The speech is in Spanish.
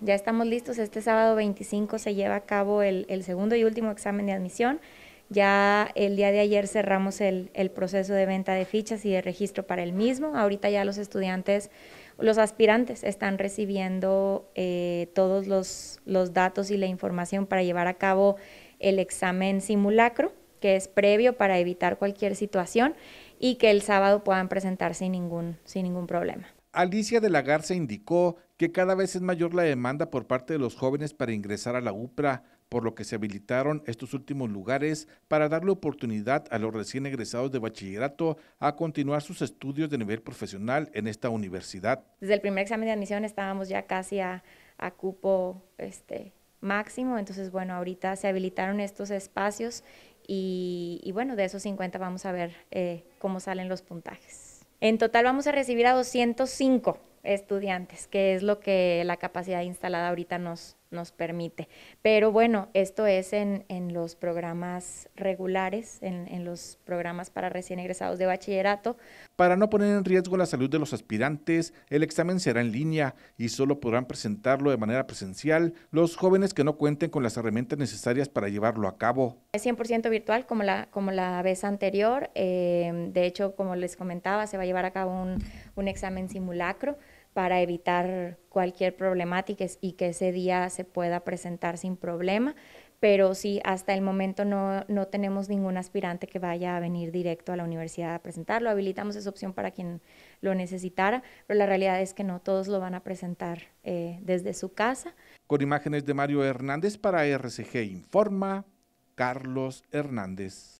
Ya estamos listos, este sábado 25 se lleva a cabo el, segundo y último examen de admisión. Ya el día de ayer cerramos el, proceso de venta de fichas y de registro para el mismo. Ahorita ya los estudiantes, los aspirantes están recibiendo eh, todos los, los, datos y la información para llevar a cabo el examen simulacro, que es previo para evitar cualquier situación y que el sábado puedan presentar sin ningún, sin ningún problema. Alicia de la Garza indicó que cada vez es mayor la demanda por parte de los jóvenes para ingresar a la UPRA, por lo que se habilitaron estos últimos lugares para darle oportunidad a los recién egresados de bachillerato a continuar sus estudios de nivel profesional en esta universidad. Desde el primer examen de admisión estábamos ya casi a, cupo este, máximo, entonces bueno, ahorita se habilitaron estos espacios y, bueno, de esos 50 vamos a ver eh, cómo salen los puntajes. En total vamos a recibir a 205 estudiantes, que es lo que la capacidad instalada ahorita nos, nos permite. Pero bueno, esto es en, los programas regulares, en, los programas para recién egresados de bachillerato. Para no poner en riesgo la salud de los aspirantes, el examen será en línea y solo podrán presentarlo de manera presencial los jóvenes que no cuenten con las herramientas necesarias para llevarlo a cabo. Es 100% virtual como la, como la vez anterior. Eh, de hecho, como les comentaba, se va a llevar a cabo un examen simulacro para evitar cualquier problemática y que ese día se pueda presentar sin problema. Pero sí, hasta el momento no, tenemos ningún aspirante que vaya a venir directo a la universidad a presentarlo. Habilitamos esa opción para quien lo necesitara, pero la realidad es que no todos lo van a presentar eh, desde su casa. Con imágenes de Mario Hernández para RCG Informa, Carlos Hernández.